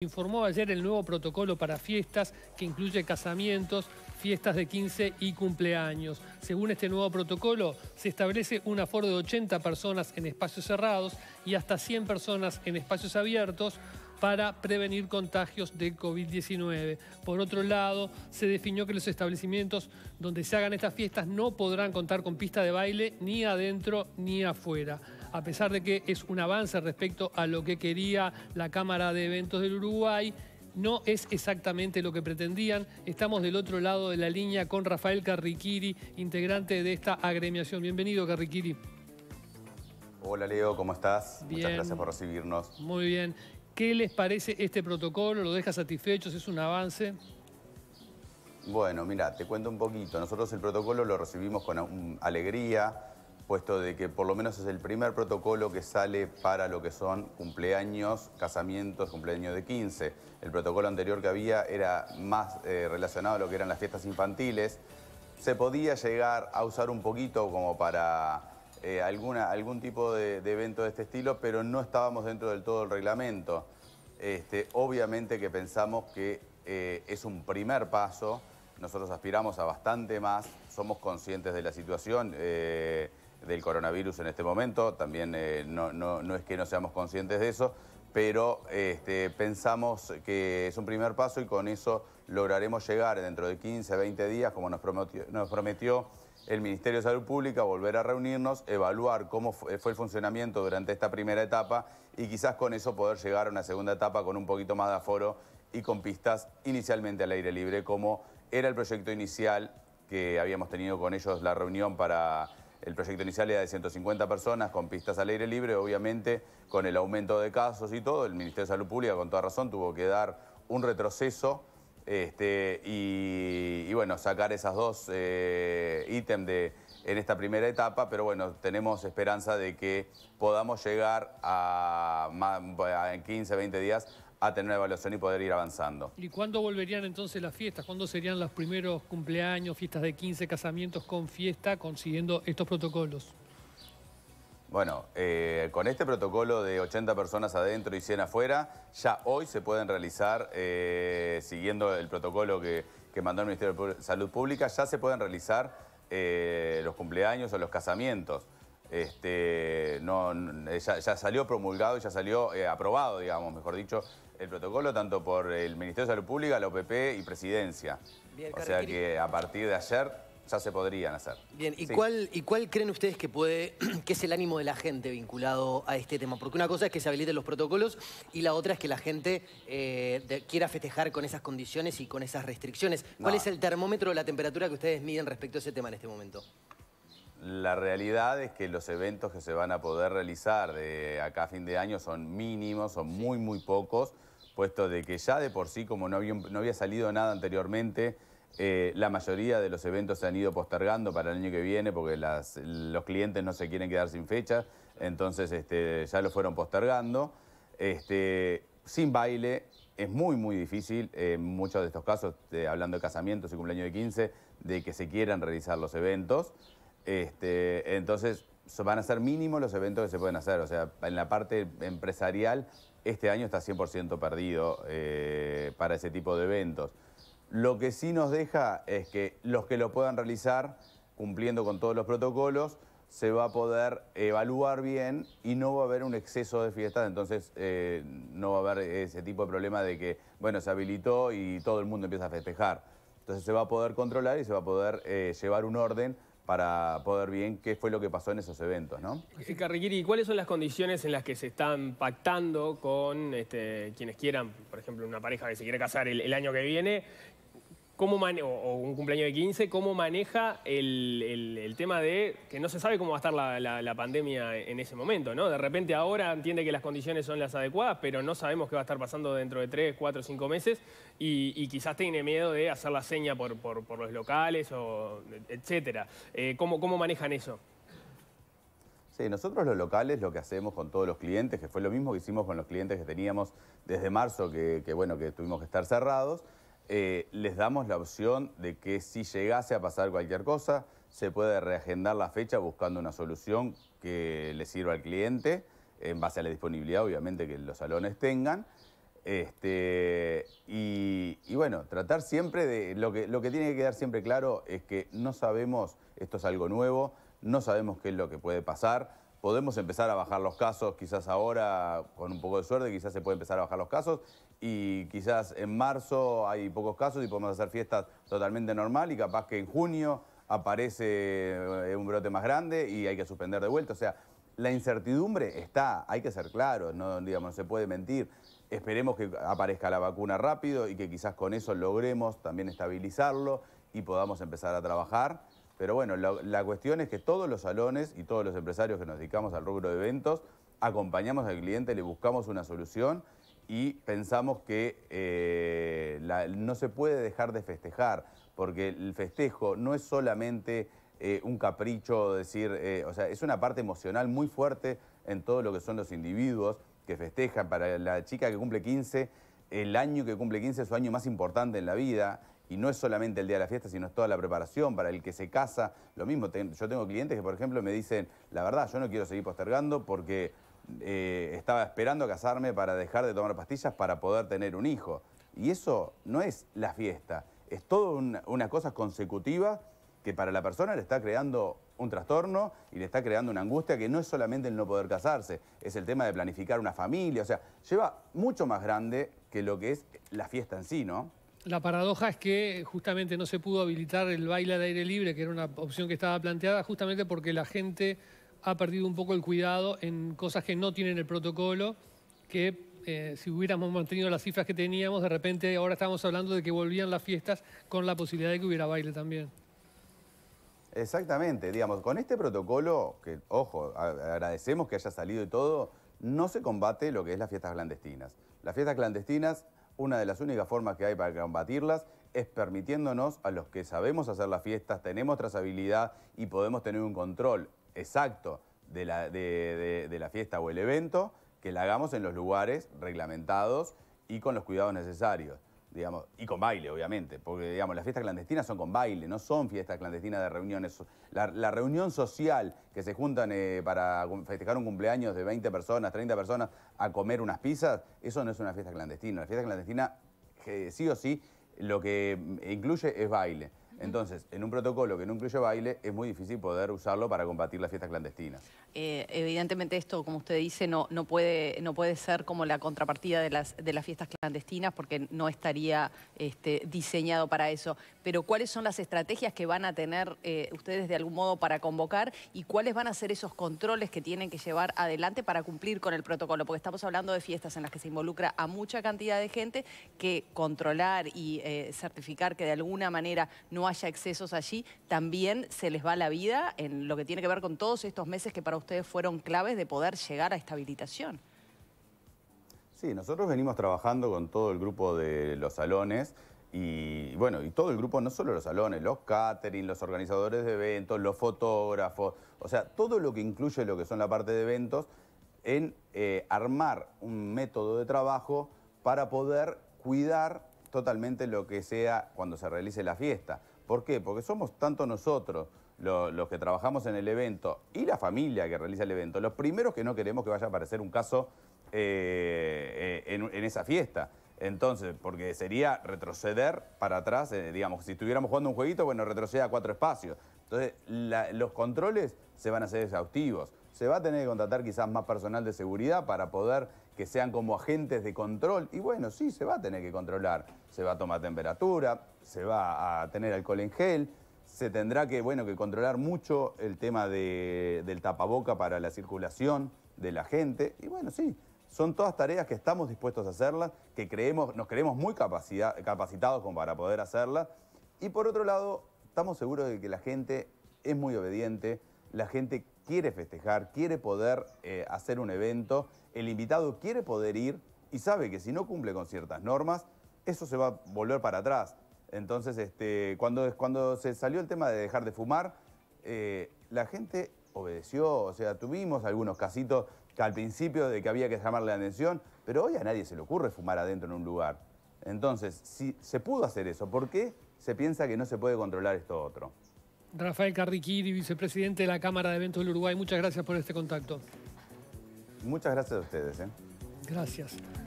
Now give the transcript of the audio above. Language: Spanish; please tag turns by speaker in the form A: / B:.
A: Informó ayer el nuevo protocolo para fiestas que incluye casamientos, fiestas de 15 y cumpleaños. Según este nuevo protocolo, se establece un aforo de 80 personas en espacios cerrados y hasta 100 personas en espacios abiertos para prevenir contagios de COVID-19. Por otro lado, se definió que los establecimientos donde se hagan estas fiestas no podrán contar con pista de baile ni adentro ni afuera a pesar de que es un avance respecto a lo que quería la Cámara de Eventos del Uruguay, no es exactamente lo que pretendían. Estamos del otro lado de la línea con Rafael Carriquiri, integrante de esta agremiación. Bienvenido, Carriquiri.
B: Hola, Leo, ¿cómo estás? Muchas gracias por recibirnos.
A: Muy bien. ¿Qué les parece este protocolo? ¿Lo deja satisfechos? ¿Es un avance?
B: Bueno, mira, te cuento un poquito. Nosotros el protocolo lo recibimos con alegría, puesto de que por lo menos es el primer protocolo que sale para lo que son cumpleaños, casamientos, cumpleaños de 15. El protocolo anterior que había era más eh, relacionado a lo que eran las fiestas infantiles. Se podía llegar a usar un poquito como para eh, alguna, algún tipo de, evento de este estilo, pero no estábamos dentro del todo el reglamento. Este, obviamente que pensamos que eh, es un primer paso, nosotros aspiramos a bastante más, somos conscientes de la situación del coronavirus en este momento, también eh, no, es que no seamos conscientes de eso, pero este, pensamos que es un primer paso y con eso lograremos llegar dentro de 15, 20 días, como nos prometió, nos prometió el Ministerio de Salud Pública, volver a reunirnos, evaluar cómo fue el funcionamiento durante esta primera etapa y quizás con eso poder llegar a una segunda etapa con un poquito más de aforo y con pistas inicialmente al aire libre, como era el proyecto inicial que habíamos tenido con ellos la reunión para el proyecto inicial era de 150 personas con pistas al aire libre, obviamente con el aumento de casos y todo, el Ministerio de Salud Pública con toda razón tuvo que dar un retroceso este, y, bueno, sacar esas dos eh, ítems de en esta primera etapa, pero bueno, tenemos esperanza de que podamos llegar a, en 15, 20 días a tener una evaluación y poder ir avanzando.
A: ¿Y cuándo volverían entonces las fiestas? ¿Cuándo serían los primeros cumpleaños, fiestas de 15, casamientos con fiesta, consiguiendo estos protocolos?
B: Bueno, eh, con este protocolo de 80 personas adentro y 100 afuera, ya hoy se pueden realizar, eh, siguiendo el protocolo que mandó el Ministerio de Salud Pública, ya se pueden realizar eh, los cumpleaños o los casamientos. Este, no, ya, salió promulgado y ya salió eh, aprobado, digamos, mejor dicho, el protocolo tanto por el Ministerio de Salud Pública, la OPP y Presidencia. o sea que a partir de ayer ya se podrían hacer.
A: Bien, ¿y, cuál, ¿y cuál creen ustedes que puede, que es el ánimo de la gente vinculado a este tema? Porque una cosa es que se habiliten los protocolos y la otra es que la gente eh, quiera festejar con esas condiciones y con esas restricciones. ¿Cuál es el termómetro o la temperatura que ustedes miden respecto a ese tema en este momento?
B: La realidad es que los eventos que se van a poder realizar de acá a fin de año son mínimos, son muy, muy pocos, puesto de que ya de por sí, como no había, no había salido nada anteriormente, eh, la mayoría de los eventos se han ido postergando para el año que viene porque los clientes no se quieren quedar sin fecha, entonces este, ya lo fueron postergando. Este, sin baile es muy, muy difícil, eh, en muchos de estos casos, eh, hablando de casamientos y cumpleaños de 15, de que se quieran realizar los eventos. Este, entonces van a ser mínimos los eventos que se pueden hacer, o sea, en la parte empresarial este año está 100% perdido para ese tipo de eventos. Lo que sí nos deja es que los que lo puedan realizar, cumpliendo con todos los protocolos, se va a poder evaluar bien y no va a haber un exceso de fiestas, entonces eh, no va a haber ese tipo de problema de que, bueno, se habilitó y todo el mundo empieza a festejar. Entonces se va a poder controlar y se va a poder eh, llevar un orden para poder bien qué fue lo que pasó en esos eventos, ¿no?
A: Carriquiri, ¿cuáles son las condiciones en las que se están pactando con este, quienes quieran, por ejemplo, una pareja que se quiere casar el año que viene, cómo o, un cumpleaños de 15, cómo maneja el, tema de que no se sabe cómo va a estar la, pandemia en ese momento, ¿no? De repente ahora entiende que las condiciones son las adecuadas, pero no sabemos qué va a estar pasando dentro de 3, 4, 5 meses y, quizás tiene miedo de hacer la seña por, por, los locales, o e-, etcétera. Eh, ¿cómo, manejan eso?
B: Sí, nosotros los locales lo que hacemos con todos los clientes, que fue lo mismo que hicimos con los clientes que teníamos desde marzo, que bueno, que tuvimos que estar cerrados, eh, les damos la opción de que si llegase a pasar cualquier cosa, se puede reagendar la fecha buscando una solución que le sirva al cliente, en base a la disponibilidad, obviamente, que los salones tengan. Este, y, bueno, tratar siempre de. Lo que, lo que tiene que quedar siempre claro es que no sabemos, esto es algo nuevo, no sabemos qué es lo que puede pasar. Podemos empezar a bajar los casos, quizás ahora, con un poco de suerte, quizás se puede empezar a bajar los casos y quizás en marzo hay pocos casos y podemos hacer fiestas totalmente normal y capaz que en junio aparece eh, un brote más grande y hay que suspender de vuelta. O sea, la incertidumbre está, hay que ser claros, no, digamos, se puede mentir. Esperemos que aparezca la vacuna rápido y que quizás con eso logremos también estabilizarlo y podamos empezar a trabajar. Pero bueno, la, la cuestión es que todos los salones y todos los empresarios que nos dedicamos al rubro de eventos acompañamos al cliente, le buscamos una solución y pensamos que eh, no se puede dejar de festejar, porque el festejo no es solamente eh, un capricho, decir, eh, o sea, es una parte emocional muy fuerte en todo lo que son los individuos que festejan. Para la chica que cumple 15, el año que cumple 15 es su año más importante en la vida. Y no es solamente el día de la fiesta, sino es toda la preparación para el que se casa. Lo mismo, yo tengo clientes que, por ejemplo, me dicen, la verdad, yo no quiero seguir postergando porque eh, estaba esperando casarme para dejar de tomar pastillas para poder tener un hijo. Y eso no es la fiesta, es toda una, cosa consecutiva que para la persona le está creando un trastorno y le está creando una angustia que no es solamente el no poder casarse, es el tema de planificar una familia, o sea, lleva mucho más grande que lo que es la fiesta en sí, ¿no?
A: La paradoja es que justamente no se pudo habilitar el baile al aire libre, que era una opción que estaba planteada, justamente porque la gente ha perdido un poco el cuidado en cosas que no tienen el protocolo, que eh, si hubiéramos mantenido las cifras que teníamos, de repente ahora estamos hablando de que volvían las fiestas con la posibilidad de que hubiera baile también.
B: Exactamente, digamos, con este protocolo, que ojo, agradecemos que haya salido y todo, no se combate lo que es las fiestas clandestinas. Las fiestas clandestinas, una de las únicas formas que hay para combatirlas es permitiéndonos a los que sabemos hacer las fiestas, tenemos trazabilidad y podemos tener un control exacto de la, de, la fiesta o el evento, que la hagamos en los lugares reglamentados y con los cuidados necesarios. Digamos, y con baile, obviamente, porque digamos, las fiestas clandestinas son con baile, no son fiestas clandestinas de reuniones. La, reunión social que se juntan eh, para festejar un cumpleaños de 20 personas, 30 personas, a comer unas pizzas, eso no es una fiesta clandestina. La fiesta clandestina, eh, sí o sí, lo que mm, incluye es baile. Entonces, en un protocolo que no incluye baile, es muy difícil poder usarlo para combatir las fiestas clandestinas. Eh, evidentemente esto, como usted dice, no, no, puede, no puede ser como la contrapartida de las, de las fiestas clandestinas porque no estaría este, diseñado para eso. Pero ¿cuáles son las estrategias que van a tener eh, ustedes de algún modo para convocar y cuáles van a ser esos controles que tienen que llevar adelante para cumplir con el protocolo? Porque estamos hablando de fiestas en las que se involucra a mucha cantidad de gente que controlar y eh, certificar que de alguna manera no haya excesos allí, también se les va la vida en lo que tiene que ver con todos estos meses que para ustedes fueron claves de poder llegar a esta habilitación. Sí, nosotros venimos trabajando con todo el grupo de los salones y bueno, y todo el grupo, no solo los salones, los catering, los organizadores de eventos, los fotógrafos, o sea, todo lo que incluye lo que son la parte de eventos, en eh, armar un método de trabajo para poder cuidar totalmente lo que sea cuando se realice la fiesta. ¿Por qué? Porque somos tanto nosotros, los que trabajamos en el evento y la familia que realiza el evento, los primeros que no queremos que vaya a aparecer un caso eh, eh, en, esa fiesta. Entonces, porque sería retroceder para atrás, eh, digamos, si estuviéramos jugando un jueguito, bueno, retroceda a cuatro espacios. Entonces, los controles se van a hacer exhaustivos. Se va a tener que contratar quizás más personal de seguridad para poder que sean como agentes de control. Y bueno, sí, se va a tener que controlar. Se va a tomar temperatura, se va a tener alcohol en gel, se tendrá que, bueno, que controlar mucho el tema del tapaboca para la circulación de la gente. Y bueno, sí, son todas tareas que estamos dispuestos a hacerlas, que creemos, nos creemos muy capacitados para poder hacerlas. Y por otro lado, estamos seguros de que la gente es muy obediente, la gente quiere festejar, quiere poder eh, hacer un evento, el invitado quiere poder ir y sabe que si no cumple con ciertas normas, eso se va a volver para atrás. Entonces, este, cuando, se salió el tema de dejar de fumar, eh, la gente obedeció, o sea, tuvimos algunos casitos que al principio de que había que llamarle la atención, pero hoy a nadie se le ocurre fumar adentro en un lugar. Entonces, si se pudo hacer eso, ¿por qué se piensa que no se puede controlar esto otro?
A: Rafael Carriquiri, vicepresidente de la Cámara de Eventos del Uruguay, muchas gracias por este contacto.
B: Muchas gracias a ustedes. ¿eh?
A: Gracias.